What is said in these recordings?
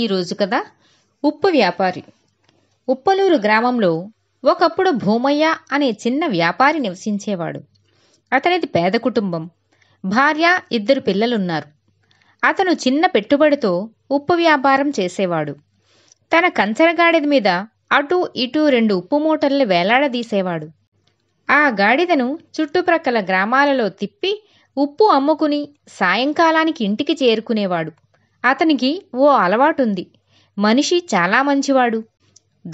ఈరోజు కదా ఉప్పు వ్యాపారి ఉప్పలూరు గ్రామంలో ఒకప్పుడు భూమయ్య అనే చిన్న వ్యాపారి నివసించేవాడు అతనిది పేద కుటుంబం భార్య ఇద్దరు పిల్లలున్నారు అతను చిన్న పెట్టుబడితో ఉప్పు వ్యాపారం చేసేవాడు తన కంచర గాడిద మీద అటు ఇటు రెండు ఉప్పు మూటల్ని వేలాడదీసేవాడు ఆ గాడిదను చుట్టుప్రక్కల గ్రామాలలో తిప్పి ఉప్పు అమ్ముకుని సాయంకాలానికి ఇంటికి చేరుకునేవాడు అతనికి ఓ అలవాటుంది మనిషి చాలా మంచివాడు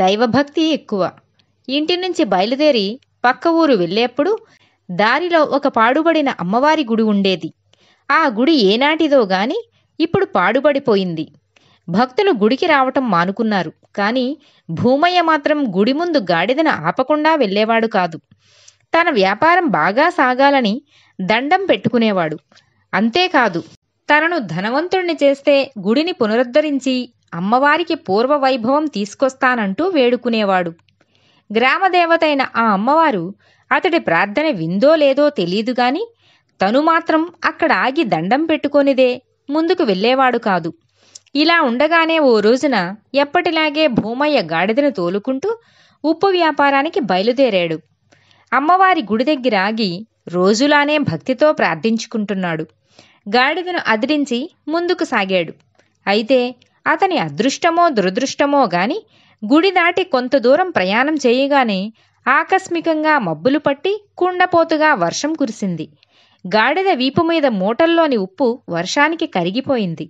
దైవభక్తి ఎక్కువ ఇంటి నుంచి బయలుదేరి పక్క ఊరు వెళ్ళేప్పుడు దారిలో ఒక పాడుబడిన అమ్మవారి గుడి ఉండేది ఆ గుడి ఏనాటిదో గాని ఇప్పుడు పాడుబడిపోయింది భక్తులు గుడికి రావటం మానుకున్నారు కానీ భూమయ్య మాత్రం గుడి ముందు గాడిదను ఆపకుండా వెళ్ళేవాడు కాదు తన వ్యాపారం బాగా సాగాలని దండం పెట్టుకునేవాడు అంతేకాదు తనను ధనవంతుణ్ణి చేస్తే గుడిని పునరుద్ధరించి అమ్మవారికి పూర్వ వైభవం తీసుకొస్తానంటూ వేడుకునేవాడు గ్రామదేవతైన ఆ అమ్మవారు అతడి ప్రార్థన విందో లేదో తెలియదు తను మాత్రం అక్కడ ఆగి దండం పెట్టుకొనిదే ముందుకు వెళ్ళేవాడు కాదు ఇలా ఉండగానే ఓ రోజున ఎప్పటిలాగే భూమయ్య గాడిదను తోలుకుంటూ ఉప్పు వ్యాపారానికి బయలుదేరాడు అమ్మవారి గుడి దగ్గర ఆగి రోజులానే భక్తితో ప్రార్థించుకుంటున్నాడు గాడిదను అదిరించి ముందుకు సాగాడు అయితే అతని అదృష్టమో దురదృష్టమో గాని గుడి దాటి కొంత దూరం ప్రయాణం చేయగానే ఆకస్మికంగా మబ్బులు పట్టి కుండపోతుగా వర్షం కురిసింది గాడిద వీపు మీద మూటల్లోని ఉప్పు వర్షానికి కరిగిపోయింది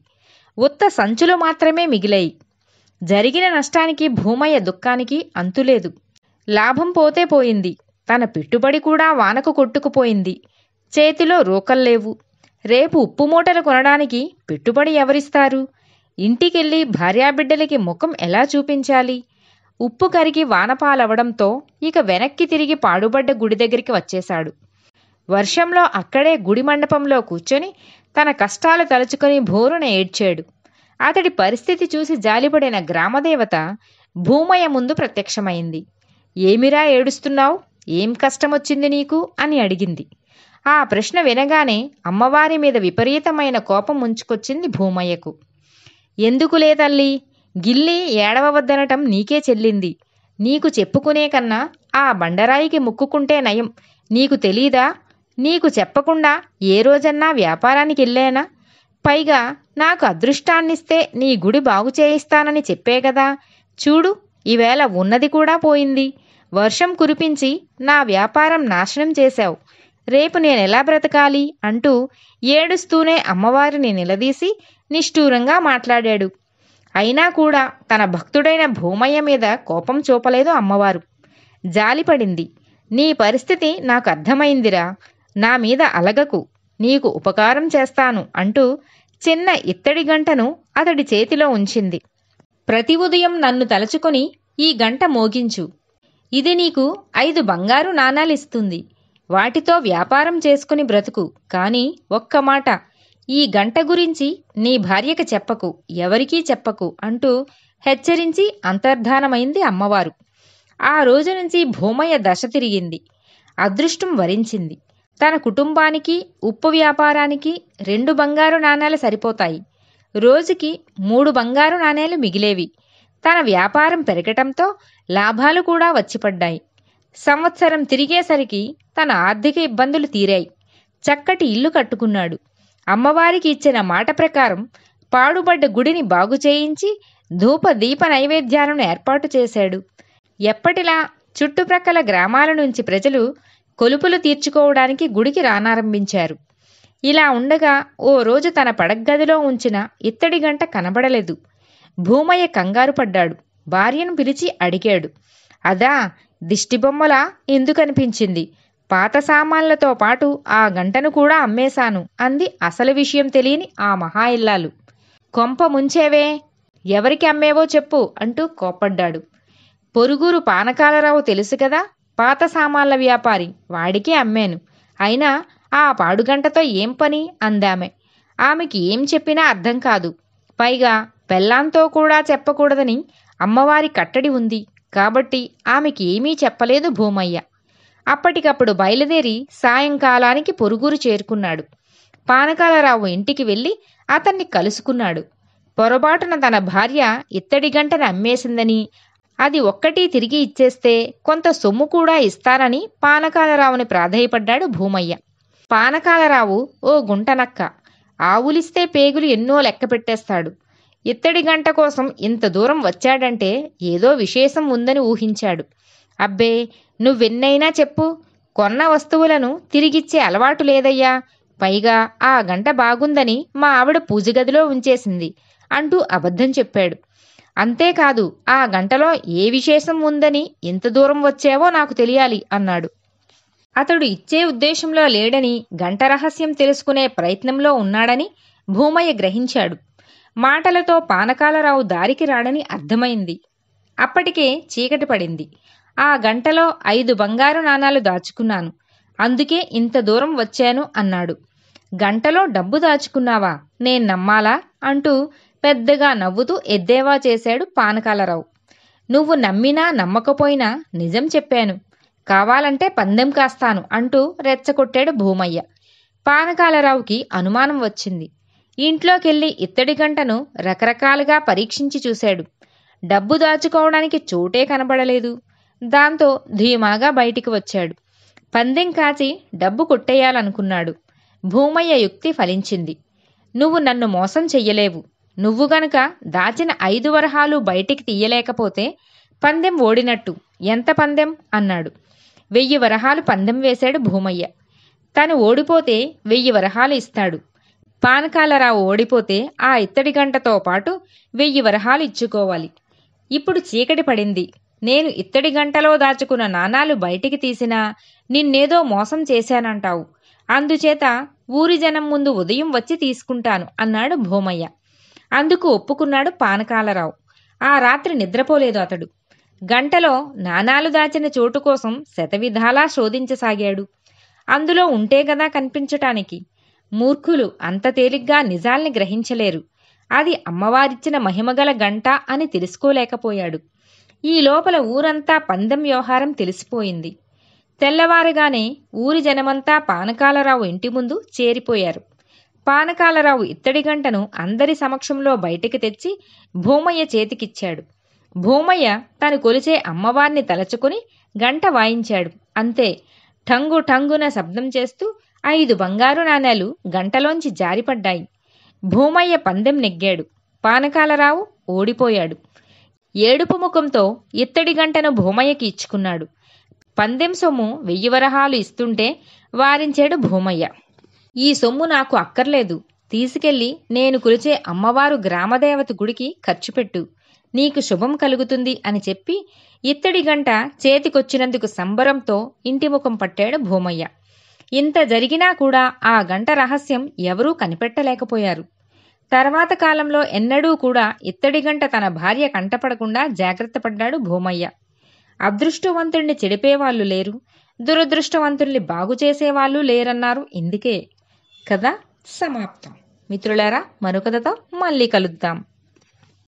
ఉత్త సంచులు మాత్రమే మిగిలాయి జరిగిన నష్టానికి భూమయ్య దుఃఖానికి అంతులేదు లాభం పోతే పోయింది తన పెట్టుబడి కూడా వానకు కొట్టుకుపోయింది చేతిలో రోకల్లేవు రేపు ఉప్పు మూటలు కొనడానికి పెట్టుబడి ఎవరిస్తారు ఇంటికెళ్ళి భార్యాబిడ్డలకి ముఖం ఎలా చూపించాలి ఉప్పు కరిగి వానపాలవడంతో ఇక వెనక్కి తిరిగి పాడుబడ్డ గుడి దగ్గరికి వచ్చేశాడు వర్షంలో అక్కడే గుడి మండపంలో కూర్చొని తన కష్టాలు తలుచుకొని భోరున ఏడ్చాడు అతడి పరిస్థితి చూసి జాలిపడిన గ్రామదేవత భూమయ్య ముందు ప్రత్యక్షమైంది ఏమిరా ఏడుస్తున్నావు ఏం కష్టమొచ్చింది నీకు అని అడిగింది ఆ ప్రశ్న వినగానే అమ్మవారి మీద విపరీతమైన కోపం ఉంచుకొచ్చింది భూమయ్యకు ఎందుకులే తల్లి గిల్లి ఏడవవద్దనటం నీకే చెల్లింది నీకు చెప్పుకునే కన్నా ఆ బండరాయికి ముక్కుకుంటే నయం నీకు తెలీదా నీకు చెప్పకుండా ఏ రోజన్నా వ్యాపారానికి వెళ్ళానా పైగా నాకు అదృష్టాన్నిస్తే నీ గుడి బాగు చేయిస్తానని చెప్పే కదా చూడు ఈవేళ ఉన్నది కూడా పోయింది వర్షం కురిపించి నా వ్యాపారం నాశనం చేశావు రేపు నేను ఎలా బ్రతకాలి అంటూ ఏడుస్తూనే అమ్మవారిని నిలదీసి నిష్ఠూరంగా మాట్లాడాడు అయినా కూడా తన భక్తుడైన భూమయ్య మీద కోపం చూపలేదు అమ్మవారు జాలిపడింది నీ పరిస్థితి నాకు అర్థమైందిరా నా మీద అలగకు నీకు ఉపకారం చేస్తాను అంటూ చిన్న ఇత్తడి గంటను అతడి చేతిలో ఉంచింది ప్రతి ఉదయం నన్ను తలచుకొని ఈ గంట మోగించు ఇది నీకు ఐదు బంగారు నాణాలిస్తుంది వాటితో వ్యాపారం చేసుకుని బ్రతుకు కాని ఒక్క మాట ఈ గంట గురించి నీ భార్యకి చెప్పకు ఎవరికీ చెప్పకు అంటూ హెచ్చరించి అంతర్ధానమైంది అమ్మవారు ఆ రోజు నుంచి భూమయ్య దశ తిరిగింది అదృష్టం వరించింది తన కుటుంబానికి ఉప్పు వ్యాపారానికి రెండు బంగారు నాణేలు సరిపోతాయి రోజుకి మూడు బంగారు నాణేలు మిగిలేవి తన వ్యాపారం పెరగటంతో లాభాలు కూడా వచ్చిపడ్డాయి సంవత్సరం తిరిగేసరికి తన ఆర్థిక ఇబ్బందులు తీరాయి చక్కటి ఇల్లు కట్టుకున్నాడు అమ్మవారికి ఇచ్చిన మాట ప్రకారం పాడుబడ్డ గుడిని బాగు చేయించి ధూప దీప నైవేద్యాలను ఏర్పాటు చేశాడు ఎప్పటిలా చుట్టుప్రక్కల గ్రామాల నుంచి ప్రజలు కొలుపులు తీర్చుకోవడానికి గుడికి రానారంభించారు ఇలా ఉండగా ఓ రోజు తన పడగదిలో ఉంచిన ఇత్తడి గంట కనబడలేదు భూమయ్య కంగారు పడ్డాడు భార్యను పిలిచి అడిగాడు అదా దిష్టిబొమ్మల ఎందుకనిపించింది పాత సామాన్లతో పాటు ఆ గంటను కూడా అమ్మేశాను అంది అసలు విషయం తెలియని ఆ మహా ఇల్లాలు కొంప ముంచేవే ఎవరికి అమ్మేవో చెప్పు అంటూ కోప్పడ్డాడు పొరుగురు పానకాలరావు తెలుసు కదా పాత సామాన్ల వ్యాపారి వాడికే అమ్మాను అయినా ఆ పాడుగంటతో ఏం పని అందామె ఆమెకి ఏం చెప్పినా అర్థం కాదు పైగా పెళ్ళాంతో కూడా చెప్పకూడదని అమ్మవారి కట్టడి ఉంది కాబట్టి ఆమెకి ఏమీ చెప్పలేదు భూమయ్య అప్పటికప్పుడు బయలుదేరి సాయంకాలానికి పొరుగురు చేరుకున్నాడు పానకాలరావు ఇంటికి వెళ్ళి అతన్ని కలుసుకున్నాడు పొరపాటున తన భార్య ఇత్తడి గంటను అమ్మేసిందని అది ఒక్కటి తిరిగి ఇచ్చేస్తే కొంత సొమ్ము కూడా ఇస్తానని పానకాలరావుని ప్రాధేయపడ్డాడు భూమయ్య పానకాలరావు ఓ గుంటనక్క ఆవులిస్తే పేగులు ఎన్నో లెక్క పెట్టేస్తాడు ఇత్తడి గంట కోసం ఇంత దూరం వచ్చాడంటే ఏదో విశేషం ఉందని ఊహించాడు అబ్బే నువ్వెన్నైనా చెప్పు కొన్న వస్తువులను తిరిగిచ్చే అలవాటు లేదయ్యా పైగా ఆ గంట బాగుందని మా ఆవిడ పూజ గదిలో ఉంచేసింది అంటూ అబద్ధం చెప్పాడు అంతేకాదు ఆ గంటలో ఏ విశేషం ఉందని ఎంత దూరం వచ్చావో నాకు తెలియాలి అన్నాడు అతడు ఇచ్చే ఉద్దేశంలో లేడని గంట రహస్యం తెలుసుకునే ప్రయత్నంలో ఉన్నాడని భూమయ్య గ్రహించాడు మాటలతో పానకాలరావు దారికి రాడని అర్థమైంది అప్పటికే చీకటి పడింది ఆ గంటలో ఐదు బంగారు నాణాలు దాచుకున్నాను అందుకే ఇంత దూరం వచ్చాను అన్నాడు గంటలో డబ్బు దాచుకున్నావా నేను నమ్మాలా అంటూ పెద్దగా నవ్వుతూ ఎద్దేవా చేశాడు పానకాలరావు నువ్వు నమ్మినా నమ్మకపోయినా నిజం చెప్పాను కావాలంటే పందెం కాస్తాను అంటూ రెచ్చగొట్టాడు భూమయ్య పానకాలరావుకి అనుమానం వచ్చింది ఇంట్లోకెళ్ళి ఇత్తడి గంటను రకరకాలుగా పరీక్షించి చూశాడు డబ్బు దాచుకోవడానికి చోటే కనబడలేదు దాంతో ధీమాగా బయటికి వచ్చాడు పందెం కాచి డబ్బు కొట్టేయాలనుకున్నాడు భూమయ్య యుక్తి ఫలించింది నువ్వు నన్ను మోసం చెయ్యలేవు నువ్వు గనుక దాచిన ఐదు వరహాలు బయటికి తీయలేకపోతే పందెం ఓడినట్టు ఎంత పందెం అన్నాడు వెయ్యి వరహాలు పందెం వేశాడు భూమయ్య తను ఓడిపోతే వెయ్యి వరహాలు ఇస్తాడు పానకాలరావు ఓడిపోతే ఆ ఇత్తడి గంటతో పాటు వెయ్యి వరహాలు ఇచ్చుకోవాలి ఇప్పుడు చీకటి పడింది నేను ఇత్తడి గంటలో దాచుకున్న నాణాలు బయటికి తీసినా నిన్నేదో మోసం చేశానంటావు అందుచేత ఊరి జనం ముందు ఉదయం వచ్చి తీసుకుంటాను అన్నాడు భూమయ్య అందుకు ఒప్పుకున్నాడు పానకాలరావు ఆ రాత్రి నిద్రపోలేదు అతడు గంటలో నాణాలు దాచిన చోటు కోసం శతవిధాలా శోధించసాగాడు అందులో ఉంటే గదా కనిపించటానికి మూర్ఖులు అంత తేలిగ్గా నిజాల్ని గ్రహించలేరు అది అమ్మవారిచ్చిన మహిమగల గంట అని తెలుసుకోలేకపోయాడు ఈ లోపల ఊరంతా పందెం వ్యవహారం తెలిసిపోయింది తెల్లవారుగానే ఊరి జనమంతా పానకాలరావు ఇంటి ముందు చేరిపోయారు పానకాలరావు ఇత్తడి గంటను అందరి సమక్షంలో బయటికి తెచ్చి భూమయ్య చేతికిచ్చాడు భూమయ్య తను కొలిచే అమ్మవారిని తలచుకుని గంట వాయించాడు అంతే ఠంగు ఠంగున శబ్దం చేస్తూ ఐదు బంగారు నాణేలు గంటలోంచి జారిపడ్డాయి భూమయ్య పందెం నెగ్గాడు పానకాలరావు ఓడిపోయాడు ఏడుపు ముఖంతో ఇత్తడి గంటను భూమయ్యకి ఇచ్చుకున్నాడు పందెం సొమ్ము వెయ్యి వరహాలు ఇస్తుంటే వారించాడు భూమయ్య ఈ సొమ్ము నాకు అక్కర్లేదు తీసుకెళ్లి నేను కులిచే అమ్మవారు గ్రామదేవత గుడికి ఖర్చు పెట్టు నీకు శుభం కలుగుతుంది అని చెప్పి ఇత్తడి గంట చేతికొచ్చినందుకు సంబరంతో ఇంటి ముఖం పట్టాడు భూమయ్య ఇంత జరిగినా కూడా ఆ గంట రహస్యం ఎవరూ కనిపెట్టలేకపోయారు తర్వాత కాలంలో ఎన్నడూ కూడా ఇత్తడి గంట తన భార్య కంటపడకుండా జాగ్రత్త పడ్డాడు భూమయ్య అదృష్టవంతుణ్ణి చెడిపేవాళ్ళు లేరు దురదృష్టవంతుణ్ణి బాగు లేరన్నారు ఇందుకే కదా సమాప్తం మిత్రులారా మరొకథతో మళ్ళీ కలుద్దాం